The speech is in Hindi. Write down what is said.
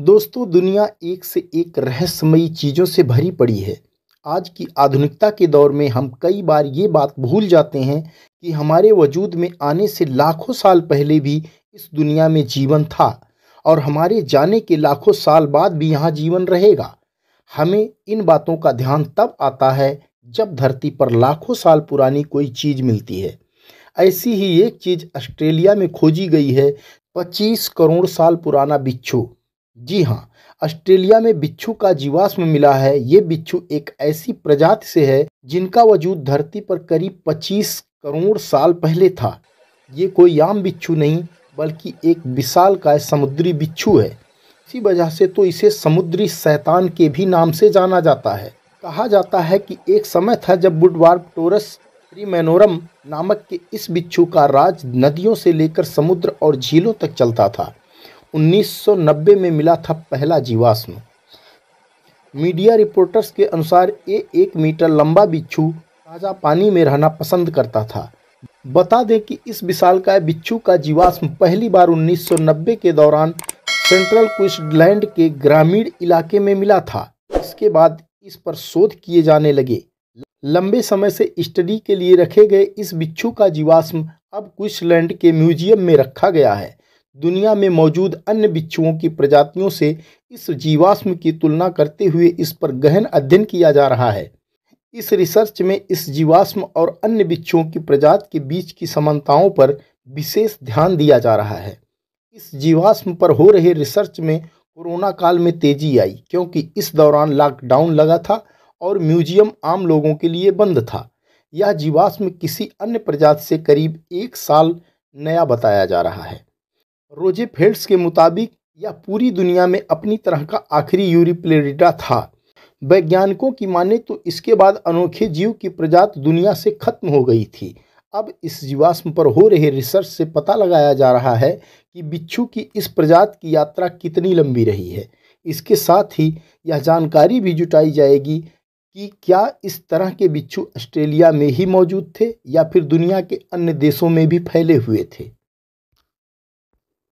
दोस्तों दुनिया एक से एक रहस्यमयी चीज़ों से भरी पड़ी है आज की आधुनिकता के दौर में हम कई बार ये बात भूल जाते हैं कि हमारे वजूद में आने से लाखों साल पहले भी इस दुनिया में जीवन था और हमारे जाने के लाखों साल बाद भी यहाँ जीवन रहेगा हमें इन बातों का ध्यान तब आता है जब धरती पर लाखों साल पुरानी कोई चीज़ मिलती है ऐसी ही एक चीज़ ऑस्ट्रेलिया में खोजी गई है 25 करोड़ साल पुराना बिच्छू जी हाँ ऑस्ट्रेलिया में बिच्छू का जीवाश्म मिला है ये बिच्छू एक ऐसी प्रजाति से है जिनका वजूद धरती पर करीब 25 करोड़ साल पहले था ये कोई आम बिच्छू नहीं बल्कि एक विशाल का समुद्री बिच्छू है इसी वजह से तो इसे समुद्री शैतान के भी नाम से जाना जाता है कहा जाता है कि एक समय था जब बुडवार टोरस त्रिमेनोरम नामक के इस बिच्छू का राज नदियों से लेकर समुद्र और झीलों तक चलता था 1990 में मिला था पहला जीवाश्म मीडिया रिपोर्टर्स के अनुसार ये एक मीटर लंबा बिच्छू ताज़ा पानी में रहना पसंद करता था बता दें कि इस विशालकाय बिच्छू का जीवाश्म पहली बार 1990 के दौरान सेंट्रल क्विस्टलैंड के ग्रामीण इलाके में मिला था इसके बाद इस पर शोध किए जाने लगे लंबे समय से स्टडी के लिए रखे गए इस बिच्छू का जीवाश्म अब क्विस्टलैंड के म्यूजियम में रखा गया है दुनिया में मौजूद अन्य बिच्छुओं की प्रजातियों से इस जीवाश्म की तुलना करते हुए इस पर गहन अध्ययन किया जा रहा है इस रिसर्च में इस जीवाश्म और अन्य बिच्छुओं की प्रजाति के बीच की समानताओं पर विशेष ध्यान दिया जा रहा है इस जीवाश्म पर हो रहे रिसर्च में कोरोना काल में तेजी आई क्योंकि इस दौरान लॉकडाउन लगा था और म्यूजियम आम लोगों के लिए बंद था यह जीवाश्म किसी अन्य प्रजाति से करीब एक साल नया बताया जा रहा है रोजे फेल्ड्स के मुताबिक यह पूरी दुनिया में अपनी तरह का आखिरी यूरिप्लेरिडा था वैज्ञानिकों की माने तो इसके बाद अनोखे जीव की प्रजात दुनिया से खत्म हो गई थी अब इस जीवाश्म पर हो रहे रिसर्च से पता लगाया जा रहा है कि बिच्छू की इस प्रजात की यात्रा कितनी लंबी रही है इसके साथ ही यह जानकारी भी जुटाई जाएगी कि क्या इस तरह के बिच्छू ऑस्ट्रेलिया में ही मौजूद थे या फिर दुनिया के अन्य देशों में भी फैले हुए थे